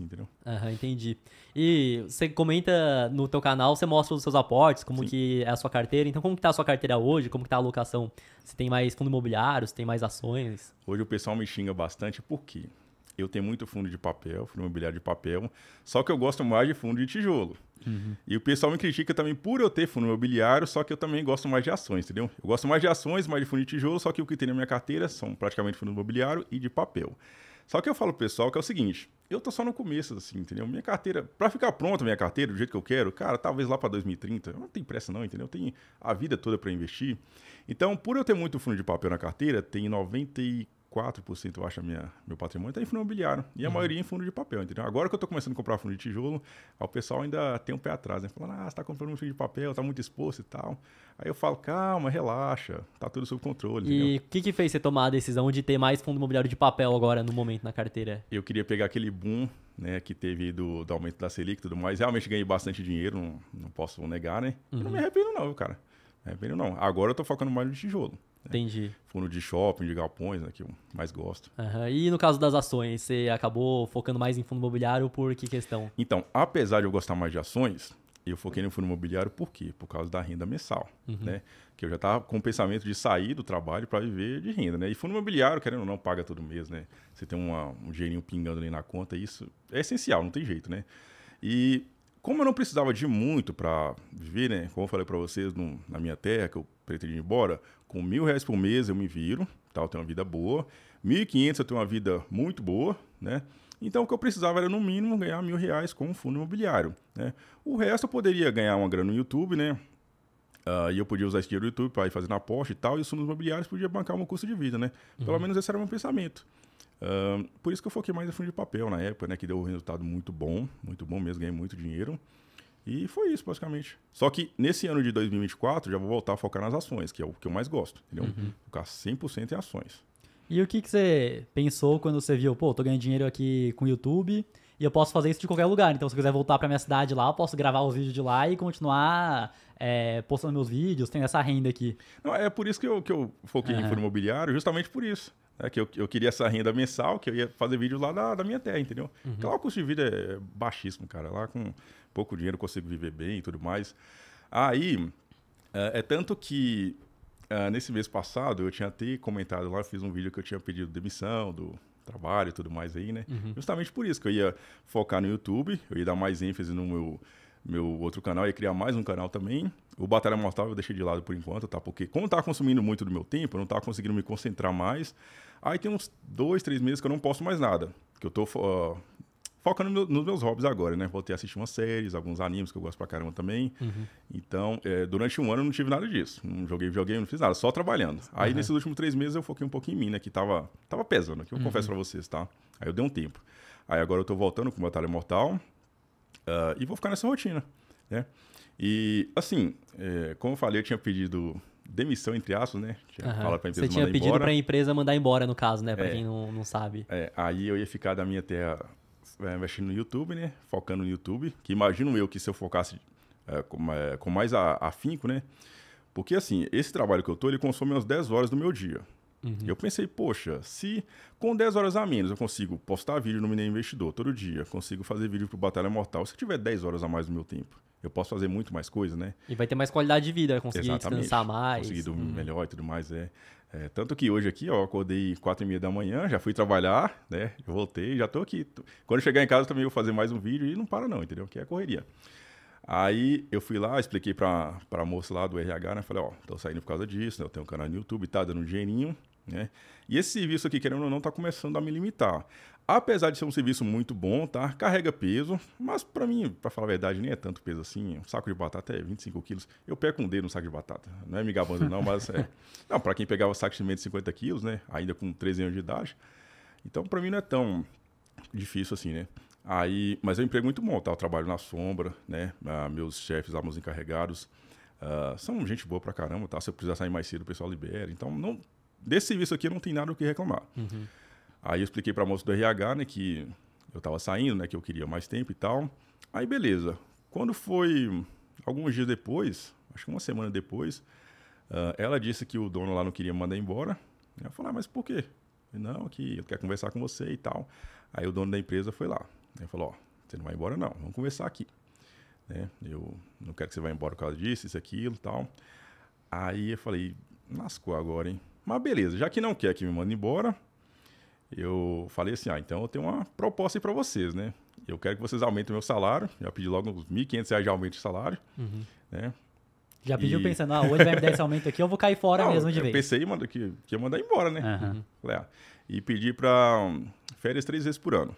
assim, entendeu? entendi. E você comenta no teu canal, você mostra os seus aportes, como Sim. que é a sua carteira. Então, como que tá a sua carteira hoje? Como que tá a alocação? Se tem mais fundo imobiliário, se tem mais ações? Hoje o pessoal me xinga bastante, por quê? Eu tenho muito fundo de papel, fundo imobiliário de papel, só que eu gosto mais de fundo de tijolo. Uhum. E o pessoal me critica também por eu ter fundo imobiliário, só que eu também gosto mais de ações, entendeu? Eu gosto mais de ações, mais de fundo de tijolo, só que o que tem na minha carteira são praticamente fundo imobiliário e de papel. Só que eu falo pro pessoal que é o seguinte, eu tô só no começo, assim, entendeu? Minha carteira, para ficar pronta minha carteira do jeito que eu quero, cara, talvez lá para 2030, não tem pressa não, entendeu? Eu tenho a vida toda para investir. Então, por eu ter muito fundo de papel na carteira, tem 94 4%, eu acho, minha, meu patrimônio está em fundo imobiliário. E a uhum. maioria em fundo de papel, entendeu? Agora que eu estou começando a comprar fundo de tijolo, o pessoal ainda tem um pé atrás, né? Falando, ah, você está comprando um fundo de papel, está muito exposto e tal. Aí eu falo, calma, relaxa, está tudo sob controle. E o que, que fez você tomar a decisão de ter mais fundo imobiliário de papel agora, no momento, na carteira? Eu queria pegar aquele boom né, que teve do, do, aumento da Selic e tudo mais. Realmente ganhei bastante dinheiro, não, não posso negar, né? Uhum. Eu não me uhum. arrependo não, cara. Me arrependo não. Agora eu estou focando mais no tijolo. Entendi. Fundo de shopping, de galpões, né, que eu mais gosto. Uhum. E no caso das ações, você acabou focando mais em fundo imobiliário por que questão? Então, apesar de eu gostar mais de ações, eu foquei no fundo imobiliário por quê? Por causa da renda mensal, uhum. né? Que eu já estava com o pensamento de sair do trabalho para viver de renda, né? E fundo imobiliário, querendo ou não, paga todo mês, né? Você tem uma, um dinheirinho pingando ali na conta, isso é essencial, não tem jeito, né? E como eu não precisava de muito para viver, né? Como eu falei para vocês no, na minha terra, que eu pretendia ir embora, com mil reais por mês eu me viro, tá? eu tenho uma vida boa. Mil quinhentos eu tenho uma vida muito boa, né? Então o que eu precisava era no mínimo ganhar mil reais com um fundo imobiliário, né? O resto eu poderia ganhar uma grana no YouTube, né? Uh, e eu podia usar esse dinheiro do YouTube para ir fazendo aposta e tal, e os fundos imobiliários podia bancar o meu custo de vida, né? Pelo uhum. menos esse era o meu pensamento por isso que eu foquei mais em fundo de papel na época, né? Que deu um resultado muito bom, muito bom mesmo, ganhei muito dinheiro. E foi isso, basicamente. Só que nesse ano de 2024, já vou voltar a focar nas ações, que é o que eu mais gosto, entendeu? Uhum. Focar 100% em ações. E o que, que você pensou quando você viu, pô, tô ganhando dinheiro aqui com o YouTube e eu posso fazer isso de qualquer lugar. Então, se eu quiser voltar pra minha cidade lá, eu posso gravar os vídeos de lá e continuar é, postando meus vídeos, tendo essa renda aqui. Não, é por isso que eu, que eu foquei uhum. em fundo imobiliário, justamente por isso. Né, que eu, eu queria essa renda mensal, que eu ia fazer vídeo lá da, da minha terra, entendeu? Uhum. Então, o custo de vida é baixíssimo, cara. Lá com pouco dinheiro eu consigo viver bem e tudo mais. Aí, é, é tanto que é, nesse mês passado eu tinha até comentado lá, fiz um vídeo que eu tinha pedido demissão do trabalho e tudo mais aí, né? Uhum. Justamente por isso que eu ia focar no YouTube, eu ia dar mais ênfase no meu meu outro canal, ia criar mais um canal também. O Batalha Mortal eu deixei de lado por enquanto, tá? Porque como tá consumindo muito do meu tempo, eu não tava tá conseguindo me concentrar mais. Aí tem uns dois, três meses que eu não posto mais nada. Que eu tô uh, focando no, nos meus hobbies agora, né? Voltei a assistir umas séries, alguns animes que eu gosto pra caramba também. Uhum. Então, é, durante um ano eu não tive nada disso. Não joguei videogame, não fiz nada, só trabalhando. Aí uhum. nesses últimos três meses eu foquei um pouquinho em mim, né? Que tava, tava pesando, que eu uhum. confesso pra vocês, tá? Aí eu dei um tempo. Aí agora eu tô voltando com Batalha Mortal. Uh, e vou ficar nessa rotina, né? E, assim, é, como eu falei, eu tinha pedido demissão, entre aspas, né? Tinha uhum. falado pra empresa Você tinha pedido para a empresa mandar embora, no caso, né? Para é, quem não, não sabe. É, aí eu ia ficar da minha terra investindo é, no YouTube, né? Focando no YouTube. Que imagino eu que se eu focasse é, com, é, com, mais afinco, né? Porque, assim, esse trabalho que eu tô, ele consome umas 10 horas do meu dia. Uhum. Eu pensei, poxa, se com 10 horas a menos eu consigo postar vídeo no Mineiro Investidor todo dia, consigo fazer vídeo para o Batalha Mortal, se eu tiver 10 horas a mais no meu tempo, eu posso fazer muito mais coisa, né? E vai ter mais qualidade de vida, conseguir Exatamente. descansar mais. Conseguir dormir uhum. melhor e tudo mais, é. é. Tanto que hoje aqui, ó, eu acordei 4 e meia da manhã, já fui trabalhar, né? Eu voltei, já estou aqui. Quando chegar em casa também vou fazer mais um vídeo e não para não, entendeu? Que é correria. Aí eu fui lá, expliquei pra, pra moça lá do RH, né? Falei, ó, tô saindo por causa disso, né? Eu tenho um canal no YouTube, tá dando um dinheirinho. Né? E esse serviço aqui, querendo ou não, está começando a me limitar. Apesar de ser um serviço muito bom, tá? Carrega peso, mas para mim, para falar a verdade, nem é tanto peso assim. Um saco de batata é 25 quilos. Eu pego um dedo no saco de batata. Não é me gabando não, mas é. Não, para quem pegava saco de cimento de 50 quilos, né? Ainda com 13 anos de idade. Então, para mim não é tão difícil assim, né? Aí, mas é um emprego muito bom, tá? Eu trabalho na sombra, né? Ah, meus chefes lá, meus encarregados, ah, são gente boa pra caramba, tá? Se eu precisar sair mais cedo, o pessoal libera. Então, não desse serviço aqui não tem nada o que reclamar. Uhum. Aí eu expliquei para a moça do RH, né, que eu estava saindo, né, que eu queria mais tempo e tal. Aí beleza. Quando foi alguns dias depois, acho que uma semana depois, uh, ela disse que o dono lá não queria mandar embora. Eu falei, ah, mas por quê? não, que eu quero conversar com você e tal. Aí o dono da empresa foi lá. Ele falou, ó, você não vai embora não, vamos conversar aqui. Né? Eu não quero que você vá embora por causa disso, isso, aquilo e tal. Aí eu falei, lascou agora, hein? Mas beleza, já que não quer que me mande embora, eu falei assim: ah, então eu tenho uma proposta aí para vocês, né? Eu quero que vocês aumentem o meu salário. Já pedi logo uns R$ 1.500 de aumento de salário, uhum. né? Já pediu e... pensando, ah, hoje vai me dar esse aumento aqui, eu vou cair fora não, mesmo de eu vez. Eu pensei mano, que, que ia mandar embora, né? Uhum. Ah, e pedi para hum, férias três vezes por ano.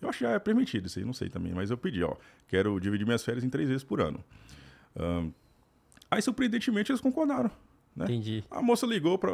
Eu acho que já é permitido isso aí, não sei também, mas eu pedi, ó. Quero dividir minhas férias em três vezes por ano. Um, aí, surpreendentemente, eles concordaram. Né? Entendi. A moça ligou para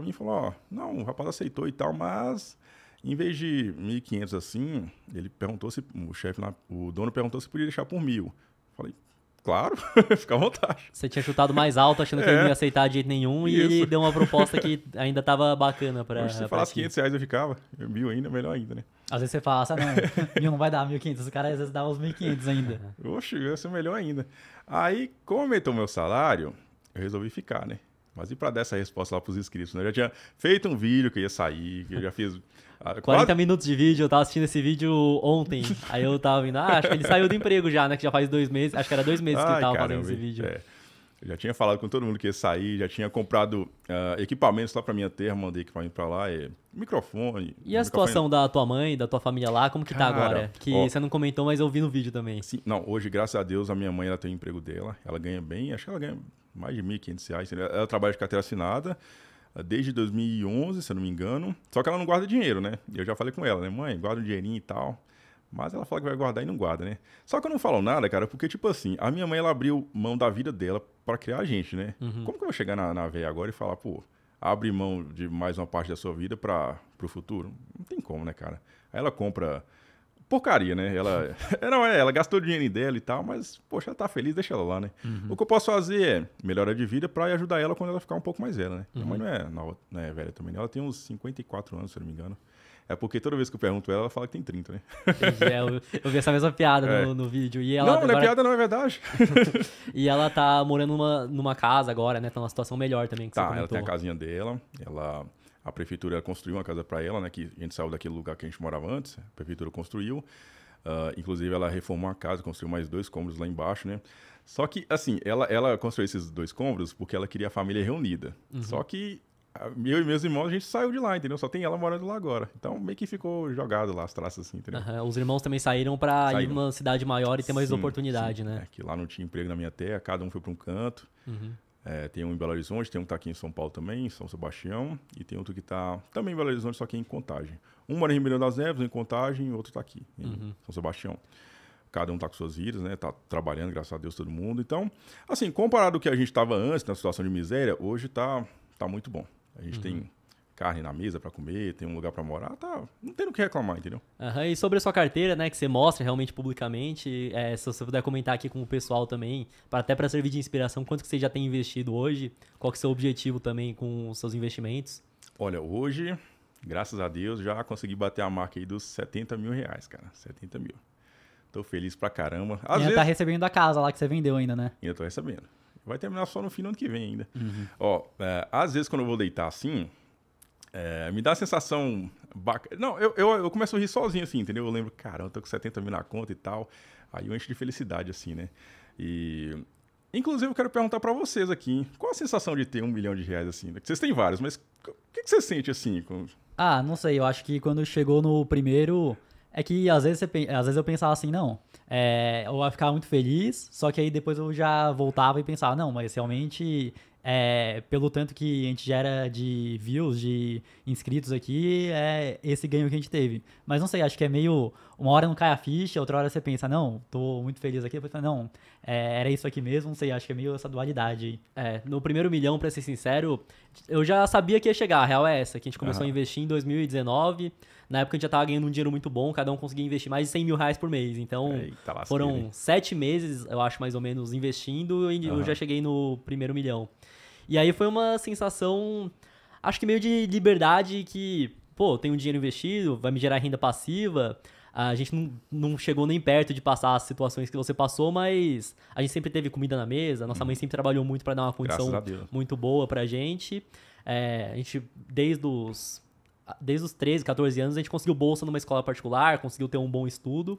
mim e falou: Ó, não, o rapaz aceitou e tal, mas em vez de 1.500 assim, ele perguntou se. O chefe o dono perguntou se podia deixar por mil. Falei, claro, fica à vontade. Você tinha chutado mais alto, achando que é, ele não ia aceitar de jeito nenhum, isso. e ele deu uma proposta que ainda estava bacana para. Se você falasse 500 reais, eu ficava. Mil ainda, melhor ainda, né? Às vezes você fala, ah, não, mil não vai dar 1.500, o cara às vezes dá uns 1.500 ainda. Oxe, ia ser melhor ainda. Aí, como aumentou meu salário, eu resolvi ficar, né? Mas e para dar essa resposta lá para os inscritos? Né? Eu já tinha feito um vídeo que ia sair, que eu já fiz. 40 ah, quase... minutos de vídeo, eu tava assistindo esse vídeo ontem. aí eu tava vindo, ah, acho que ele saiu do emprego já, né? Que já faz dois meses, acho que era dois meses que ele tava caramba, fazendo esse vídeo. É. Eu já tinha falado com todo mundo que ia sair, já tinha comprado uh, equipamentos lá para minha terra, mandei equipamento para lá, é, microfone. E a situação da tua mãe, da tua família lá, como que tá Cara, tá agora? Que ó, você não comentou, mas eu vi no vídeo também. Sim, não, hoje, graças a Deus, a minha mãe ela tem o emprego dela, ela ganha bem, acho que ela ganha mais de R$ 1.500. Reais. ela trabalha de carteira assinada ah, desde 2011, se eu não me engano, só que ela não guarda dinheiro, né? Eu já falei com ela, né? Mãe, guarda um dinheirinho e tal. Mas ela fala que vai guardar e não guarda, né? Só que eu não falo nada, cara, porque, tipo assim, a minha mãe, ela abriu mão da vida dela para criar a gente, né? Uhum. Como que eu vou chegar na, na véia agora e falar, pô, abre mão de mais uma parte da sua vida para o futuro? Não tem como, né, cara? Aí ela compra porcaria, né? Ela, é, não, é, ela gastou o dinheiro dela e tal, mas, poxa, ela tá feliz, deixa ela lá, né? Uhum. O que eu posso fazer é melhorar de vida para ajudar ela quando ela ficar um pouco mais velha, né? Uhum. Minha mãe não é, não, não é velha também, né? ela tem uns 54 anos, se eu não me engano. É porque toda vez que eu pergunto ela, ela fala que tem 30, né? É, eu, eu vi essa mesma piada é. no, no, vídeo. E ela não, é agora... não é piada, não, é verdade. e ela tá morando numa, numa casa agora, né? Tá numa situação melhor também. tá, ela tem a casinha dela, ela. A prefeitura construiu uma casa para ela, né? Que a gente saiu daquele lugar que a gente morava antes, a prefeitura construiu. Uh, inclusive, ela reformou a casa, construiu mais dois cômodos lá embaixo, né? Só que, assim, ela, ela construiu esses dois cômodos porque ela queria a família reunida. Uhum. Só que eu e meus irmãos, a gente saiu de lá, entendeu? Só tem ela morando lá agora. Então meio que ficou jogado lá as traças, assim, entendeu? Uhum. Os irmãos também saíram para ir numa cidade maior e ter mais sim, oportunidade, sim. né? É, que lá não tinha emprego na minha terra, cada um foi para um canto. Uhum. É, tem um em Belo Horizonte, tem um que tá aqui em São Paulo também, em São Sebastião, e tem outro que tá também em Belo Horizonte, só que é em Contagem. Um mora em Ribeirão das Neves, um em Contagem, e outro tá aqui, em uhum. São Sebastião cada um tá com suas vidas, né? Tá trabalhando, graças a Deus, todo mundo. Então, assim, comparado ao que a gente estava antes, na situação de miséria, hoje tá, tá muito bom. A gente uhum. tem carne na mesa para comer, tem um lugar para morar, tá, não tem o que reclamar, entendeu? Uhum. E sobre a sua carteira, né, que você mostra realmente publicamente, é, se você puder comentar aqui com o pessoal também, para até para servir de inspiração, quanto que você já tem investido hoje, qual que é o seu objetivo também com os seus investimentos? Olha, hoje, graças a Deus, já consegui bater a marca aí dos 70 mil reais, cara, 70 mil. Tô feliz pra caramba. Às ainda vezes... tá recebendo a casa lá que você vendeu ainda, né? Ainda tô recebendo. Vai terminar só no fim do ano que vem ainda. Uhum. Ó, é, às vezes quando eu vou deitar assim, é, me dá a sensação bacana. Não, eu, eu, eu, começo a rir sozinho, assim, entendeu? Eu lembro, caramba, eu tô com 70 mil na conta e tal. Aí eu encho de felicidade, assim, né? E. Inclusive, eu quero perguntar para vocês aqui, qual a sensação de ter um milhão de reais assim? Vocês têm vários, mas o que, que você sente assim? Com... Ah, não sei, eu acho que quando chegou no primeiro, é que às vezes, você, às vezes eu pensava assim, não, é, eu ia ficar muito feliz, só que aí depois eu já voltava e pensava, não, mas realmente, é, pelo tanto que a gente gera de views, de inscritos aqui, é esse ganho que a gente teve. Mas não sei, acho que é meio uma hora não cai a ficha, outra hora você pensa, não, tô muito feliz aqui, depois fala, não, é, era isso aqui mesmo, não sei, acho que é meio essa dualidade. É, no primeiro milhão, pra ser sincero, eu já sabia que ia chegar, a real é essa, que a gente começou uhum. a investir em 2019, na época a gente já tava ganhando um dinheiro muito bom, cada um conseguia investir mais de 100 mil reais por mês, então Eita, foram sete meses, eu acho, mais ou menos, investindo e uhum. eu já cheguei no primeiro milhão. E aí foi uma sensação, acho que meio de liberdade que, pô, tenho um dinheiro investido, vai me gerar renda passiva. A gente não, não chegou nem perto de passar as situações que você passou, mas a gente sempre teve comida na mesa, nossa mãe sempre trabalhou muito para dar uma condição muito boa a gente. É, a gente, desde os, desde os 13, 14 anos, a gente conseguiu bolsa numa escola particular, conseguiu ter um bom estudo.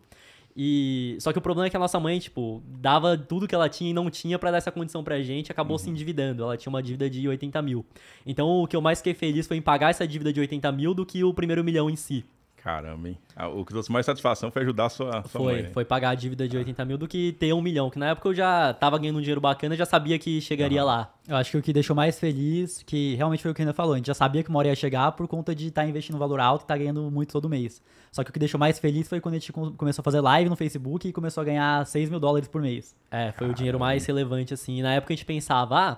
E só que o problema é que a nossa mãe, tipo, dava tudo que ela tinha e não tinha para dar essa condição pra gente, acabou uhum. se endividando. Ela tinha uma dívida de 80 mil. Então o que eu mais fiquei feliz foi em pagar essa dívida de 80 mil do que o primeiro milhão em si. Caramba, hein? Ah, o que trouxe mais satisfação foi ajudar a sua, sua foi, mãe. Né? Foi pagar a dívida de 80 mil do que ter um milhão, que na época eu já tava ganhando um dinheiro bacana já sabia que chegaria uhum. lá. Eu acho que o que deixou mais feliz, que realmente foi o que ainda falou, a gente já sabia que uma hora ia chegar por conta de estar tá investindo um valor alto e estar tá ganhando muito todo mês. Só que o que deixou mais feliz foi quando a gente começou a fazer live no Facebook e começou a ganhar 6 mil dólares por mês. É, foi Caramba. o dinheiro mais relevante, assim. E na época a gente pensava, ah,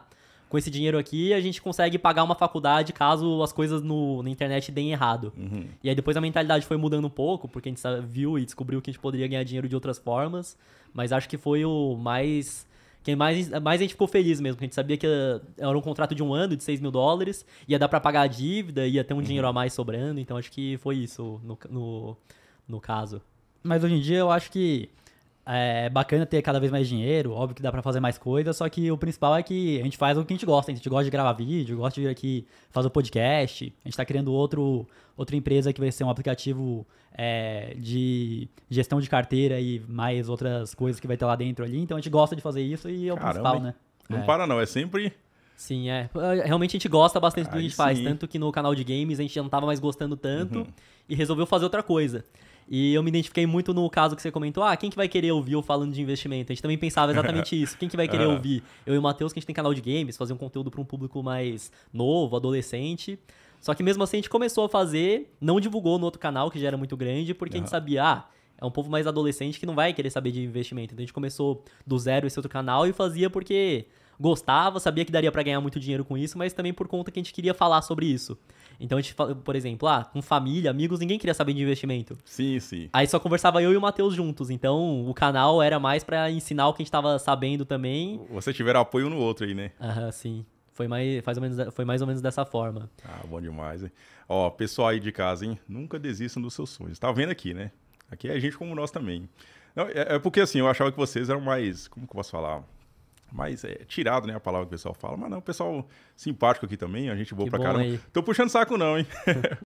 com esse dinheiro aqui a gente consegue pagar uma faculdade caso as coisas no, na internet deem errado. Uhum. E aí depois a mentalidade foi mudando um pouco, porque a gente viu e descobriu que a gente poderia ganhar dinheiro de outras formas, mas acho que foi o mais. Quem mais, mais a gente ficou feliz mesmo, porque a gente sabia que eh, era um contrato de um ano de 6 mil dólares, ia dar para pagar a dívida, ia ter um uhum. dinheiro a mais sobrando, então acho que foi isso no, no, no caso. Mas hoje em dia eu acho que é bacana ter cada vez mais dinheiro, óbvio que dá para fazer mais coisas, só que o principal é que a gente faz o que a gente gosta. A gente gosta de gravar vídeo, gosta de aqui fazer o podcast. A gente está criando outro, outra empresa que vai ser um aplicativo é, de gestão de carteira e mais outras coisas que vai ter lá dentro ali. Então a gente gosta de fazer isso e é o Caramba, principal, né? Não é. para não, é sempre Sim, é. é realmente a gente gosta bastante do que a gente sim. faz. Tanto que no canal de games a gente já não estava mais gostando tanto uhum. e resolveu fazer outra coisa. E eu me identifiquei muito no caso que você comentou, ah, quem que vai querer ouvir eu falando de investimento? A gente também pensava exatamente isso, quem que vai querer é. ouvir? Eu e o Matheus, que a gente tem canal de games, fazer um conteúdo para um público mais novo, adolescente. Só que mesmo assim a gente começou a fazer, não divulgou no outro canal, que já era muito grande, porque a gente sabia, ah, é um povo mais adolescente que não vai querer saber de investimento. Então a gente começou do zero esse outro canal e fazia porque gostava, sabia que daria para ganhar muito dinheiro com isso, mas também por conta que a gente queria falar sobre isso. Então a gente, por exemplo, ah, com família, amigos, ninguém queria saber de investimento. Sim, sim. Aí só conversava eu e o Matheus juntos. Então o canal era mais para ensinar o que a gente tava sabendo também. Você tiver apoio no outro aí, né? Aham, sim. Foi mais, faz ou menos, foi mais ou menos dessa forma. Ah, bom demais, hein? Ó, pessoal aí de casa, hein? Nunca desistam dos seus sonhos. Tá vendo aqui, né? Aqui é gente como nós também. Não, é, é porque assim, eu achava que vocês eram mais. Como que eu posso falar? Mas é tirado, né? A palavra que o pessoal fala. Mas não, o pessoal simpático aqui também. A gente boa que pra caramba. Aí. Tô puxando saco, não, hein?